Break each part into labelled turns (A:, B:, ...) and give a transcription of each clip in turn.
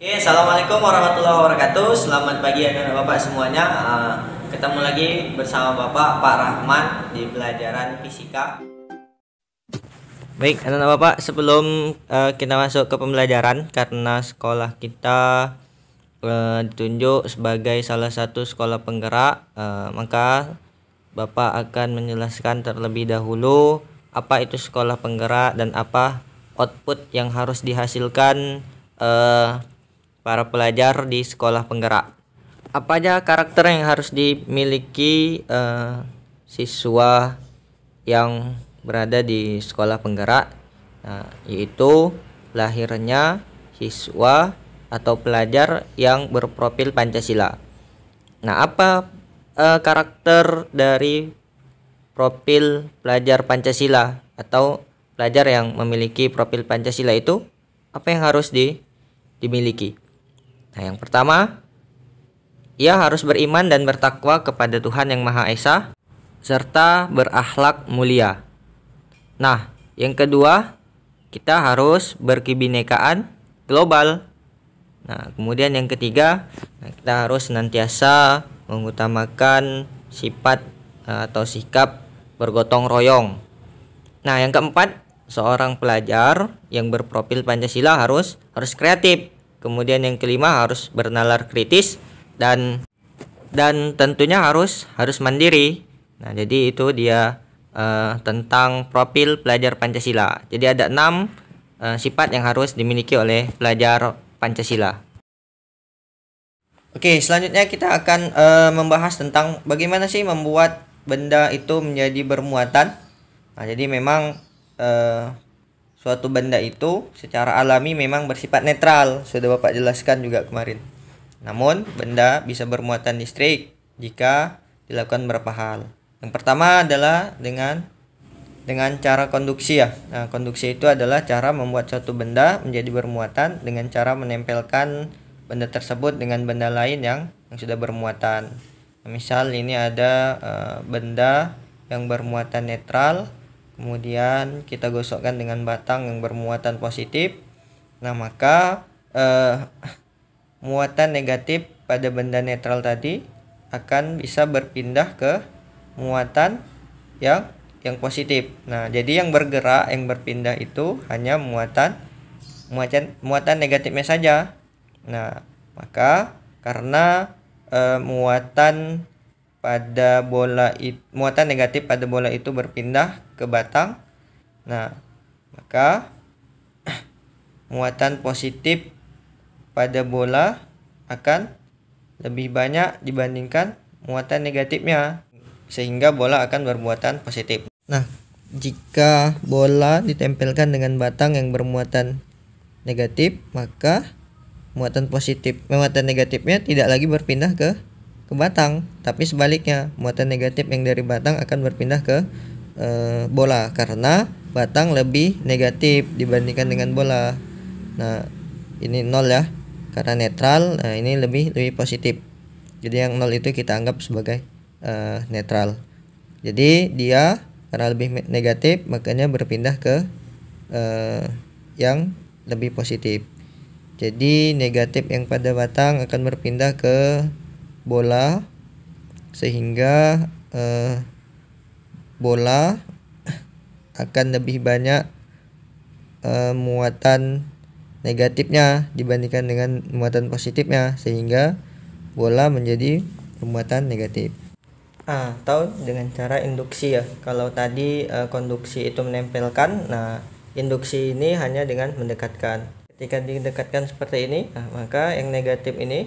A: Oke, okay, assalamualaikum warahmatullahi wabarakatuh. Selamat pagi anak bapak semuanya. Uh, ketemu lagi bersama bapak Pak Rahman di pelajaran fisika. Baik, anak bapak, sebelum uh, kita masuk ke pembelajaran, karena sekolah kita uh, ditunjuk sebagai salah satu sekolah penggerak, uh, maka bapak akan menjelaskan terlebih dahulu apa itu sekolah penggerak dan apa output yang harus dihasilkan. Uh, para pelajar di sekolah penggerak. Apa aja karakter yang harus dimiliki uh, siswa yang berada di sekolah penggerak? Nah, yaitu lahirnya siswa atau pelajar yang berprofil Pancasila. Nah, apa uh, karakter dari profil pelajar Pancasila atau pelajar yang memiliki profil Pancasila itu apa yang harus di, dimiliki? Nah, yang pertama, ia harus beriman dan bertakwa kepada Tuhan Yang Maha Esa serta berakhlak mulia. Nah, yang kedua, kita harus berkebinekaan global. Nah, kemudian yang ketiga, nah, kita harus senantiasa mengutamakan sifat eh, atau sikap bergotong royong. Nah, yang keempat, seorang pelajar yang berprofil Pancasila harus harus kreatif Kemudian yang kelima harus bernalar kritis dan dan tentunya harus harus mandiri. Nah, jadi itu dia uh, tentang profil pelajar Pancasila. Jadi ada enam uh, sifat yang harus dimiliki oleh pelajar Pancasila. Oke, selanjutnya kita akan uh, membahas tentang bagaimana sih membuat benda itu menjadi bermuatan. Nah, jadi memang uh, suatu benda itu secara alami memang bersifat netral, sudah Bapak jelaskan juga kemarin. Namun, benda bisa bermuatan listrik jika dilakukan beberapa hal. Yang pertama adalah dengan dengan cara konduksi ya. Nah, konduksi itu adalah cara membuat suatu benda menjadi bermuatan dengan cara menempelkan benda tersebut dengan benda lain yang yang sudah bermuatan. Misal ini ada uh, benda yang bermuatan netral kemudian kita gosokkan dengan batang yang bermuatan positif nah maka eh, muatan negatif pada benda netral tadi akan bisa berpindah ke muatan yang yang positif. Nah, jadi yang bergerak, yang berpindah itu hanya muatan muatan muatan negatifnya saja. Nah, maka karena e, muatan pada bola itu, muatan negatif pada bola itu berpindah ke batang. Nah, maka muatan positif pada bola akan lebih banyak dibandingkan muatan negatifnya sehingga bola akan bermuatan positif. Nah, jika bola ditempelkan dengan batang yang bermuatan negatif, maka muatan positif, muatan negatifnya tidak lagi berpindah ke ke batang, tapi sebaliknya muatan negatif yang dari batang akan berpindah ke e, bola karena batang lebih negatif dibandingkan dengan bola. Nah, ini nol ya. Karena netral, nah ini lebih lebih positif. Jadi yang nol itu kita anggap sebagai e, netral. Jadi dia karena lebih negatif makanya berpindah ke e, yang lebih positif. Jadi negatif yang pada batang akan berpindah ke bola sehingga eh, bola akan lebih banyak eh, muatan negatifnya dibandingkan dengan muatan positifnya sehingga bola menjadi muatan negatif. Ah, dengan cara induksi ya. Kalau tadi eh, konduksi itu menempelkan, nah induksi ini hanya dengan mendekatkan. Ketika didekatkan seperti ini, nah, maka yang negatif ini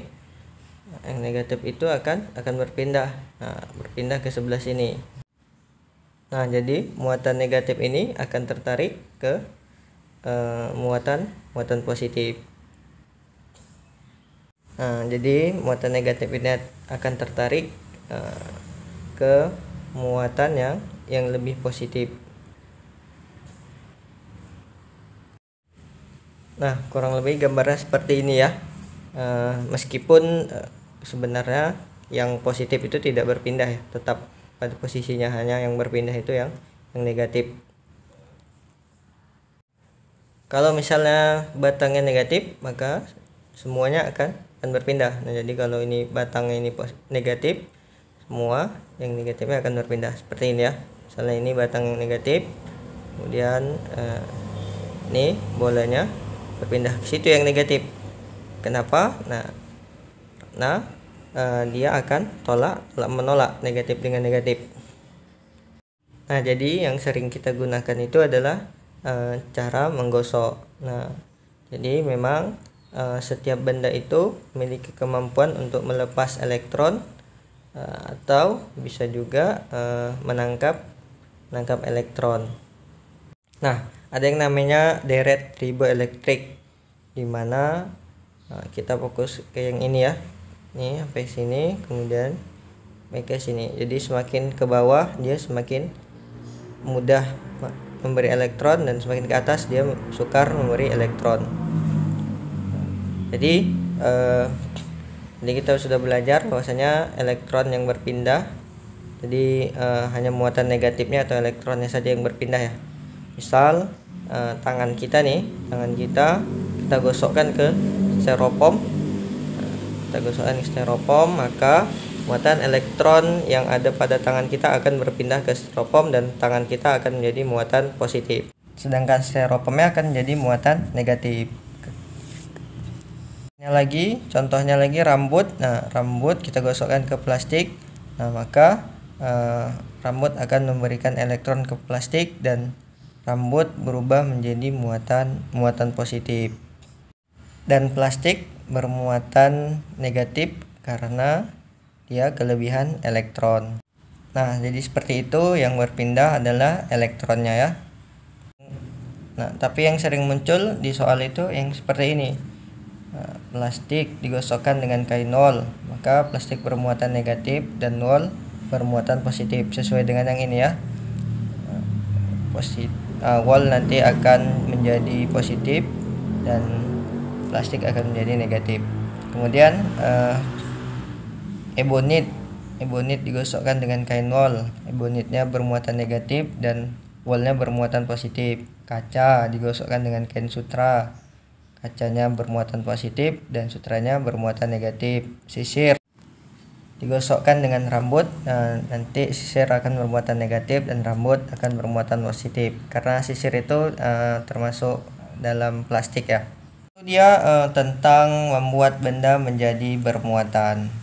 A: yang negatif itu akan akan berpindah nah, berpindah ke sebelah sini nah jadi muatan negatif ini akan tertarik ke eh, muatan muatan positif nah jadi muatan negatif ini akan tertarik eh, ke muatan yang yang lebih positif nah kurang lebih gambarnya seperti ini ya Eh, meskipun uh, sebenarnya yang positif itu tidak berpindah ya tetap pada posisinya hanya yang berpindah itu yang yang negatif kalau misalnya batangnya negatif maka semuanya akan akan berpindah nah jadi kalau ini batangnya ini negatif semua yang negatifnya akan berpindah seperti ini ya misalnya ini batang yang negatif kemudian eh, ini bolanya berpindah ke situ yang negatif Kenapa? Nah, nah uh, dia akan tolak, tolak menolak negatif dengan negatif. Nah, jadi yang sering kita gunakan itu adalah uh, cara menggosok. Nah, jadi memang uh, setiap benda itu memiliki kemampuan untuk melepas elektron uh, atau bisa juga uh, menangkap menangkap elektron. Nah, ada yang namanya deret elektrik di mana nah, kita fokus ke yang ini ya ini sampai sini kemudian ke sini jadi semakin ke bawah dia semakin mudah memberi elektron dan semakin ke atas dia sukar memberi elektron jadi eh, jadi kita sudah belajar bahwasanya elektron yang berpindah jadi eh, hanya muatan negatifnya atau elektronnya saja yang berpindah ya misal eh, tangan kita nih tangan kita kita gosokkan ke styrofoam kita gosokkan Steropom maka muatan elektron yang ada pada tangan kita akan berpindah ke styrofoam dan tangan kita akan menjadi muatan positif sedangkan styrofoamnya akan menjadi muatan negatif ini lagi contohnya lagi rambut nah rambut kita gosokkan ke plastik nah maka eh, rambut akan memberikan elektron ke plastik dan rambut berubah menjadi muatan muatan positif dan plastik bermuatan negatif karena dia kelebihan elektron. Nah, jadi seperti itu yang berpindah adalah elektronnya ya. Nah, tapi yang sering muncul di soal itu yang seperti ini. Nah, plastik digosokkan dengan kain nol, maka plastik bermuatan negatif dan nol bermuatan positif sesuai dengan yang ini ya. Nah, posit uh, wall nanti akan menjadi positif dan plastik akan menjadi negatif kemudian uh, ebonit ebonit digosokkan dengan kain wol ebonitnya bermuatan negatif dan wallnya bermuatan positif kaca digosokkan dengan kain sutra kacanya bermuatan positif dan sutranya bermuatan negatif sisir digosokkan dengan rambut nah, nanti sisir akan bermuatan negatif dan rambut akan bermuatan positif karena sisir itu uh, termasuk dalam plastik ya dia uh, tentang membuat benda menjadi bermuatan